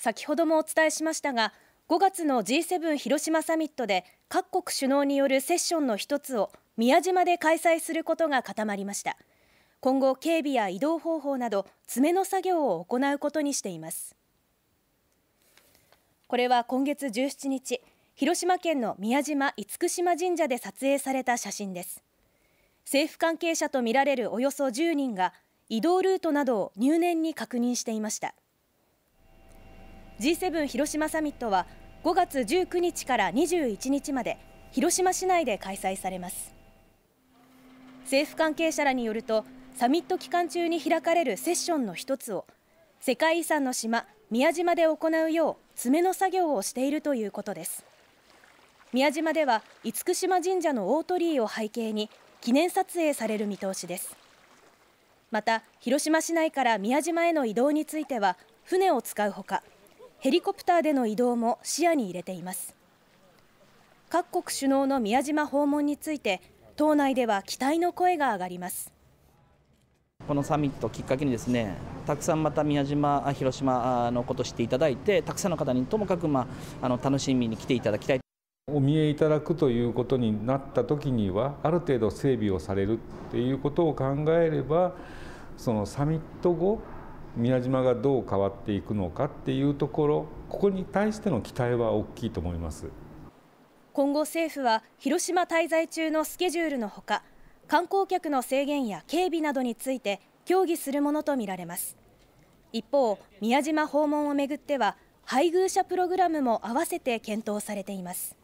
先ほどもお伝えしましたが5月の G7 広島サミットで各国首脳によるセッションの一つを宮島で開催することが固まりました今後警備や移動方法など詰めの作業を行うことにしていますこれは今月17日広島県の宮島厳島神社で撮影された写真です政府関係者とみられるおよそ10人が移動ルートなどを入念に確認していました G7 広島サミットは5月19日から21日まで広島市内で開催されます政府関係者らによるとサミット期間中に開かれるセッションの一つを世界遺産の島宮島で行うよう詰めの作業をしているということです宮島では厳島神社の大鳥居を背景に記念撮影される見通しですまた広島市内から宮島への移動については船を使うほかヘリコプターでの移動も視野に入れています各国首脳の宮島訪問について党内では期待の声が上がりますこのサミットをきっかけにですねたくさんまた宮島、広島のことを知っていただいてたくさんの方にともかく、まあ、あの楽しみに来ていただきたいお見えいただくということになった時にはある程度整備をされるっていうことを考えればそのサミット後宮島がどう変わっていくのかっていうところここに対しての期待は大きいと思います今後政府は広島滞在中のスケジュールのほか観光客の制限や警備などについて協議するものとみられます一方宮島訪問をめぐっては配偶者プログラムも合わせて検討されています